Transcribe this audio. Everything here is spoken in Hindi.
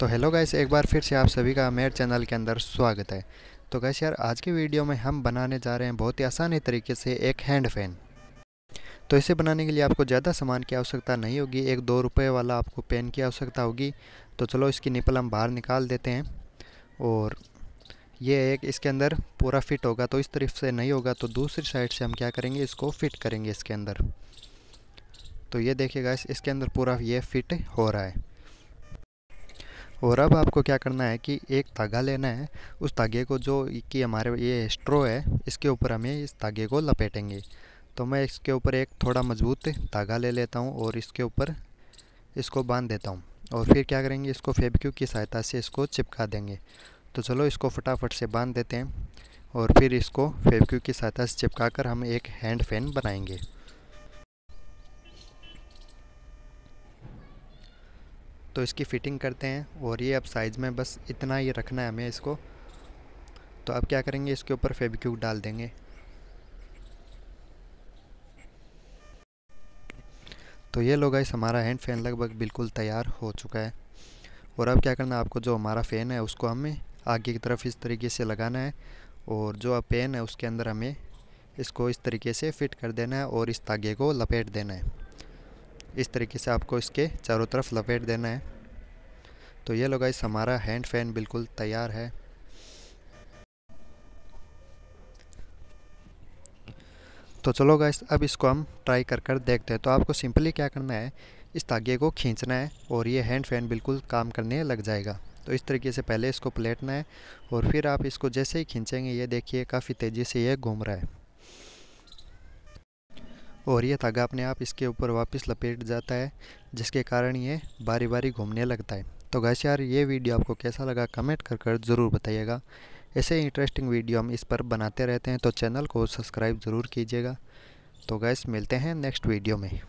तो हेलो गैस एक बार फिर से आप सभी का मेरे चैनल के अंदर स्वागत है तो गैस यार आज की वीडियो में हम बनाने जा रहे हैं बहुत ही आसानी तरीके से एक हैंड फैन तो इसे बनाने के लिए आपको ज़्यादा सामान की आवश्यकता नहीं होगी एक दो रुपये वाला आपको पेन की आवश्यकता होगी तो चलो इसकी निपल हम बाहर निकाल देते हैं और ये एक इसके अंदर पूरा फिट होगा तो इस तरफ से नहीं होगा तो दूसरी साइड से हम क्या करेंगे इसको फिट करेंगे इसके अंदर तो ये देखिए गैस इसके अंदर पूरा ये फिट हो रहा है और अब आपको क्या करना है कि एक धागा लेना है उस धागे को जो कि हमारे ये स्ट्रो है इसके ऊपर हमें इस धागे को लपेटेंगे तो मैं इसके ऊपर एक थोड़ा मजबूत धागा ले लेता हूँ और इसके ऊपर इसको बांध देता हूँ और फिर क्या करेंगे इसको फेबिक्यू की सहायता से इसको चिपका देंगे तो चलो इसको फटाफट से बांध देते हैं और फिर इसको फेबिक्यू की सहायता से चिपका कर हम एक हैंड फैन बनाएंगे तो इसकी फ़िटिंग करते हैं और ये अब साइज़ में बस इतना ही रखना है हमें इसको तो अब क्या करेंगे इसके ऊपर फेबिक्यूक डाल देंगे तो ये लोग इस हमारा हैंड फैन लगभग बिल्कुल तैयार हो चुका है और अब क्या करना है आपको जो हमारा फ़ैन है उसको हमें आगे की तरफ इस तरीके से लगाना है और जो पेन है उसके अंदर हमें इसको इस तरीके से फिट कर देना है और इस तागे को लपेट देना है इस तरीके से आपको इसके चारों तरफ लपेट देना है तो ये लोग इस हमारा हैंड फैन बिल्कुल तैयार है तो चलो गाइस अब इसको हम ट्राई कर कर देखते हैं तो आपको सिंपली क्या करना है इस तागे को खींचना है और ये हैंड फैन बिल्कुल काम करने लग जाएगा तो इस तरीके से पहले इसको पलेटना है और फिर आप इसको जैसे ही खींचेंगे ये देखिए काफ़ी तेज़ी से ये घूम रहा है और ये धागा अपने आप इसके ऊपर वापस लपेट जाता है जिसके कारण ये बारी बारी घूमने लगता है तो गैस यार ये वीडियो आपको कैसा लगा कमेंट कर कर ज़रूर बताइएगा ऐसे इंटरेस्टिंग वीडियो हम इस पर बनाते रहते हैं तो चैनल को सब्सक्राइब ज़रूर कीजिएगा तो गैस मिलते हैं नेक्स्ट वीडियो में